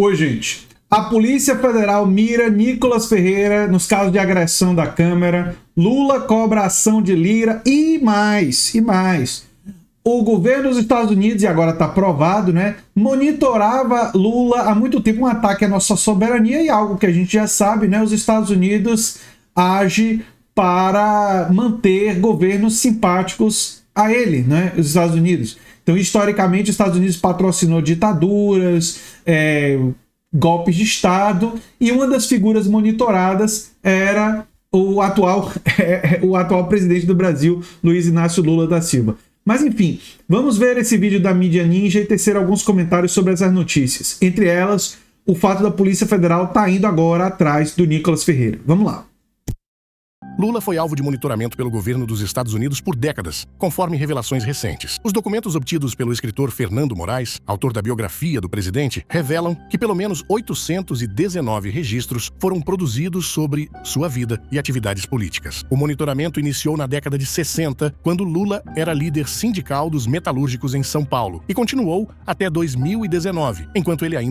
Oi, gente. A Polícia Federal mira Nicolas Ferreira nos casos de agressão da Câmara. Lula cobra ação de Lira e mais, e mais. O governo dos Estados Unidos, e agora está provado, né, monitorava Lula há muito tempo um ataque à nossa soberania e algo que a gente já sabe, né, os Estados Unidos age para manter governos simpáticos a ele, né, os Estados Unidos. Então, historicamente, os Estados Unidos patrocinou ditaduras, é, golpes de Estado, e uma das figuras monitoradas era o atual, é, é, o atual presidente do Brasil, Luiz Inácio Lula da Silva. Mas enfim, vamos ver esse vídeo da mídia ninja e tecer alguns comentários sobre essas notícias. Entre elas, o fato da Polícia Federal tá indo agora atrás do Nicolas Ferreira. Vamos lá. Lula foi alvo de monitoramento pelo governo dos Estados Unidos por décadas, conforme revelações recentes. Os documentos obtidos pelo escritor Fernando Moraes, autor da biografia do presidente, revelam que pelo menos 819 registros foram produzidos sobre sua vida e atividades políticas. O monitoramento iniciou na década de 60, quando Lula era líder sindical dos metalúrgicos em São Paulo, e continuou até 2019, enquanto ele ainda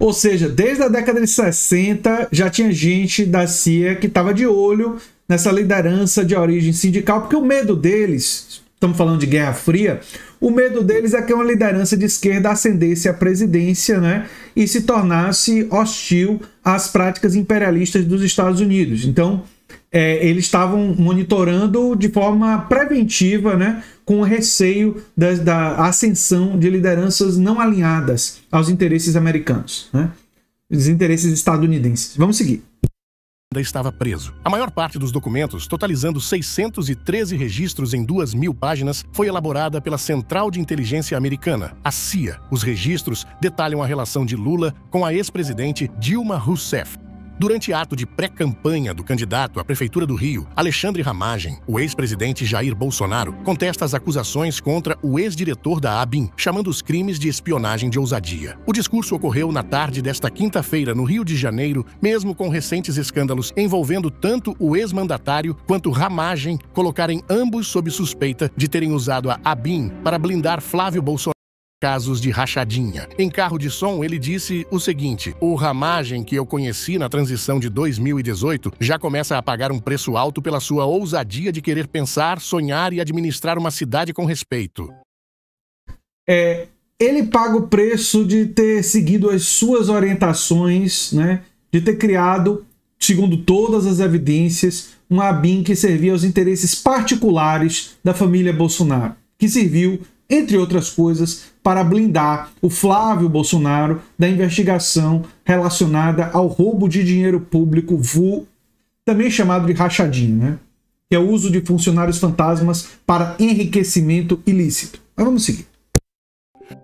ou seja, desde a década de 60 já tinha gente da CIA que estava de olho nessa liderança de origem sindical, porque o medo deles, estamos falando de Guerra Fria, o medo deles é que é uma liderança de esquerda ascendesse à presidência né, e se tornasse hostil às práticas imperialistas dos Estados Unidos. Então, é, eles estavam monitorando de forma preventiva, né, com o receio da, da, ascensão de lideranças não alinhadas aos interesses americanos, né, os interesses estadunidenses. Vamos seguir ainda estava preso. A maior parte dos documentos, totalizando 613 registros em 2 mil páginas, foi elaborada pela Central de Inteligência Americana, a CIA. Os registros detalham a relação de Lula com a ex-presidente Dilma Rousseff. Durante ato de pré-campanha do candidato à Prefeitura do Rio, Alexandre Ramagem, o ex-presidente Jair Bolsonaro, contesta as acusações contra o ex-diretor da ABIN, chamando os crimes de espionagem de ousadia. O discurso ocorreu na tarde desta quinta-feira, no Rio de Janeiro, mesmo com recentes escândalos envolvendo tanto o ex-mandatário quanto Ramagem colocarem ambos sob suspeita de terem usado a ABIN para blindar Flávio Bolsonaro casos de rachadinha. Em carro de som, ele disse o seguinte: o ramagem que eu conheci na transição de 2018 já começa a pagar um preço alto pela sua ousadia de querer pensar, sonhar e administrar uma cidade com respeito. É, ele paga o preço de ter seguido as suas orientações, né? De ter criado, segundo todas as evidências, um ABIN que servia aos interesses particulares da família Bolsonaro, que serviu entre outras coisas, para blindar o Flávio Bolsonaro da investigação relacionada ao roubo de dinheiro público, VU, também chamado de rachadinho, né? que é o uso de funcionários fantasmas para enriquecimento ilícito. Mas vamos seguir.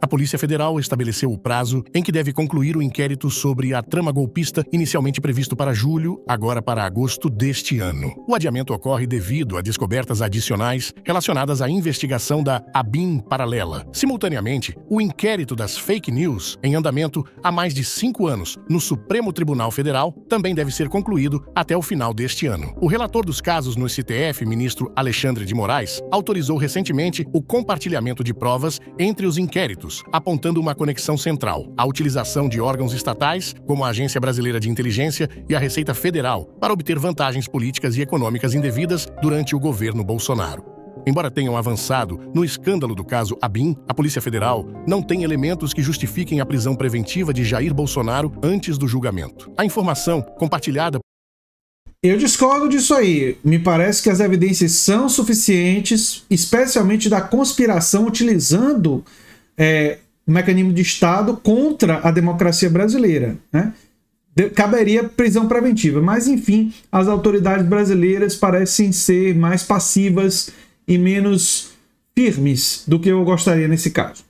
A Polícia Federal estabeleceu o prazo em que deve concluir o inquérito sobre a trama golpista, inicialmente previsto para julho, agora para agosto deste ano. O adiamento ocorre devido a descobertas adicionais relacionadas à investigação da ABIN paralela. Simultaneamente, o inquérito das fake news, em andamento há mais de cinco anos no Supremo Tribunal Federal, também deve ser concluído até o final deste ano. O relator dos casos no STF, ministro Alexandre de Moraes, autorizou recentemente o compartilhamento de provas entre os inquéritos inquéritos, apontando uma conexão central à utilização de órgãos estatais, como a Agência Brasileira de Inteligência e a Receita Federal, para obter vantagens políticas e econômicas indevidas durante o governo Bolsonaro. Embora tenham avançado no escândalo do caso Abin, a Polícia Federal não tem elementos que justifiquem a prisão preventiva de Jair Bolsonaro antes do julgamento. A informação compartilhada eu discordo disso aí. Me parece que as evidências são suficientes, especialmente da conspiração utilizando é, mecanismo de Estado contra a democracia brasileira. Né? caberia prisão preventiva, mas enfim, as autoridades brasileiras parecem ser mais passivas e menos firmes do que eu gostaria nesse caso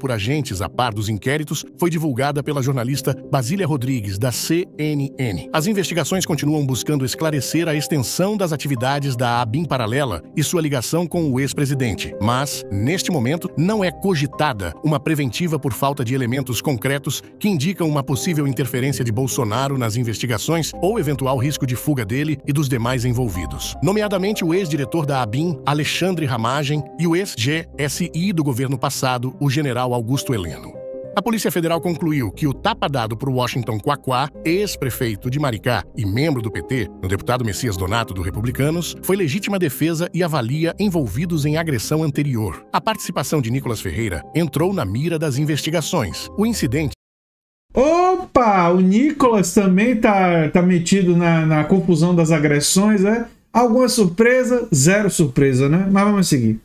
por agentes a par dos inquéritos foi divulgada pela jornalista Basília Rodrigues, da CNN. As investigações continuam buscando esclarecer a extensão das atividades da ABIN paralela e sua ligação com o ex-presidente, mas, neste momento, não é cogitada uma preventiva por falta de elementos concretos que indicam uma possível interferência de Bolsonaro nas investigações ou eventual risco de fuga dele e dos demais envolvidos. Nomeadamente o ex-diretor da ABIN, Alexandre Ramagem, e o ex-GSI do governo passado, o general general Augusto Heleno. A Polícia Federal concluiu que o tapa dado por Washington Quaquá, ex-prefeito de Maricá e membro do PT, no deputado Messias Donato do Republicanos, foi legítima defesa e avalia envolvidos em agressão anterior. A participação de Nicolas Ferreira entrou na mira das investigações. O incidente Opa, o Nicolas também tá, tá metido na, na confusão das agressões, né? Alguma surpresa? Zero surpresa, né? Mas vamos seguir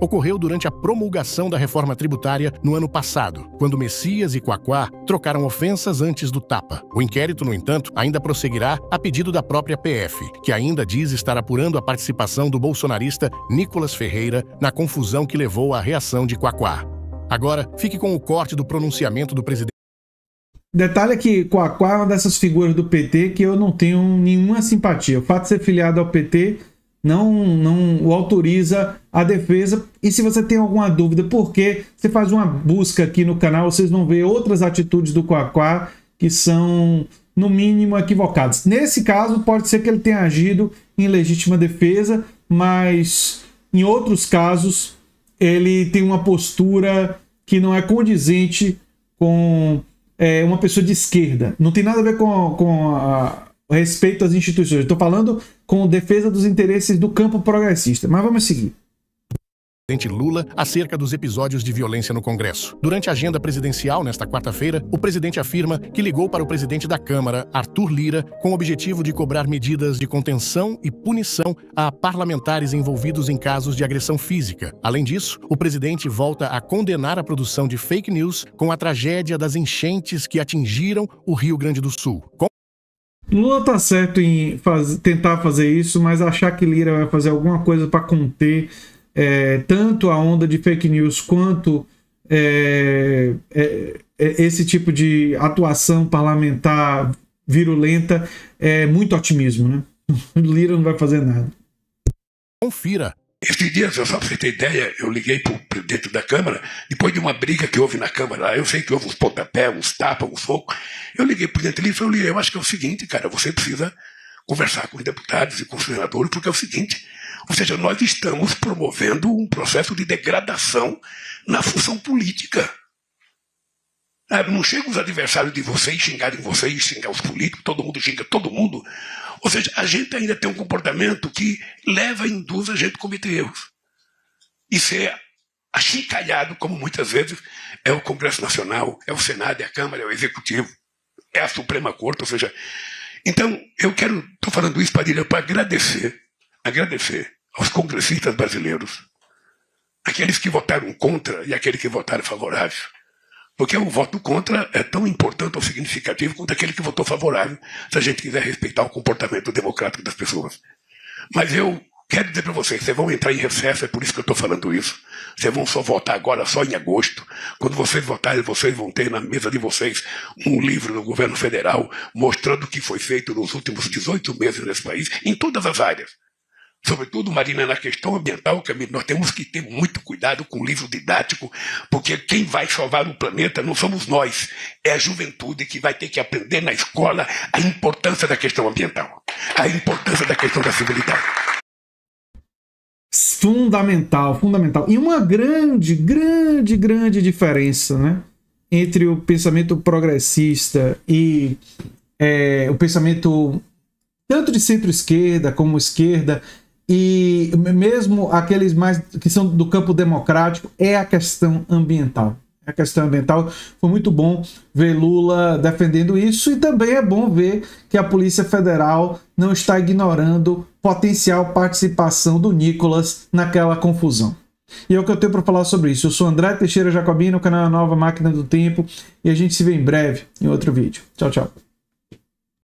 ocorreu durante a promulgação da reforma tributária no ano passado, quando Messias e Quaquá trocaram ofensas antes do tapa. O inquérito, no entanto, ainda prosseguirá a pedido da própria PF, que ainda diz estar apurando a participação do bolsonarista Nicolas Ferreira na confusão que levou à reação de Quaquá. Agora, fique com o corte do pronunciamento do presidente. Detalhe é que Quaquá é uma dessas figuras do PT que eu não tenho nenhuma simpatia. O fato de ser filiado ao PT não, não o autoriza a defesa. E se você tem alguma dúvida por quê, você faz uma busca aqui no canal, vocês vão ver outras atitudes do Quaquá que são, no mínimo, equivocadas. Nesse caso, pode ser que ele tenha agido em legítima defesa, mas em outros casos, ele tem uma postura que não é condizente com é, uma pessoa de esquerda. Não tem nada a ver com, com a, respeito às instituições. Estou falando com defesa dos interesses do campo progressista. Mas vamos seguir presidente Lula acerca dos episódios de violência no Congresso. Durante a agenda presidencial nesta quarta-feira, o presidente afirma que ligou para o presidente da Câmara, Arthur Lira, com o objetivo de cobrar medidas de contenção e punição a parlamentares envolvidos em casos de agressão física. Além disso, o presidente volta a condenar a produção de fake news com a tragédia das enchentes que atingiram o Rio Grande do Sul. Com Lula tá certo em faz, tentar fazer isso, mas achar que Lira vai fazer alguma coisa para conter é, tanto a onda de fake news quanto é, é, é, esse tipo de atuação parlamentar virulenta é muito otimismo, né? Lira não vai fazer nada. Confira esses dias, eu só para você ter ideia, eu liguei para o presidente da Câmara, depois de uma briga que houve na Câmara, eu sei que houve uns pontapés, uns tapas, uns focos, eu liguei para o presidente e falei, eu acho que é o seguinte, cara, você precisa conversar com os deputados e com os senadores, porque é o seguinte, ou seja, nós estamos promovendo um processo de degradação na função política. É, não chega os adversários de vocês xingarem vocês, xingar os políticos, todo mundo xinga todo mundo. Ou seja, a gente ainda tem um comportamento que leva e induz a gente a cometer erros. E ser achincalhado, como muitas vezes é o Congresso Nacional, é o Senado, é a Câmara, é o Executivo, é a Suprema Corte, ou seja. Então, eu quero, estou falando isso, Padilha, para agradecer, agradecer aos congressistas brasileiros, aqueles que votaram contra e aqueles que votaram favorável porque o voto contra é tão importante ou significativo quanto aquele que votou favorável, se a gente quiser respeitar o comportamento democrático das pessoas. Mas eu quero dizer para vocês, vocês vão entrar em recesso, é por isso que eu estou falando isso. Vocês vão só votar agora, só em agosto. Quando vocês votarem, vocês vão ter na mesa de vocês um livro do governo federal mostrando o que foi feito nos últimos 18 meses nesse país, em todas as áreas sobretudo, Marina, na questão ambiental, Camilo, nós temos que ter muito cuidado com o livro didático, porque quem vai salvar o planeta não somos nós, é a juventude que vai ter que aprender na escola a importância da questão ambiental, a importância da questão da civilidade. Fundamental, fundamental. E uma grande, grande, grande diferença né, entre o pensamento progressista e é, o pensamento tanto de centro-esquerda como esquerda, e mesmo aqueles mais que são do campo democrático, é a questão ambiental. É a questão ambiental foi muito bom ver Lula defendendo isso e também é bom ver que a Polícia Federal não está ignorando potencial participação do Nicolas naquela confusão. E é o que eu tenho para falar sobre isso. Eu sou André Teixeira Jacobino, canal Nova Máquina do Tempo, e a gente se vê em breve em outro vídeo. Tchau, tchau.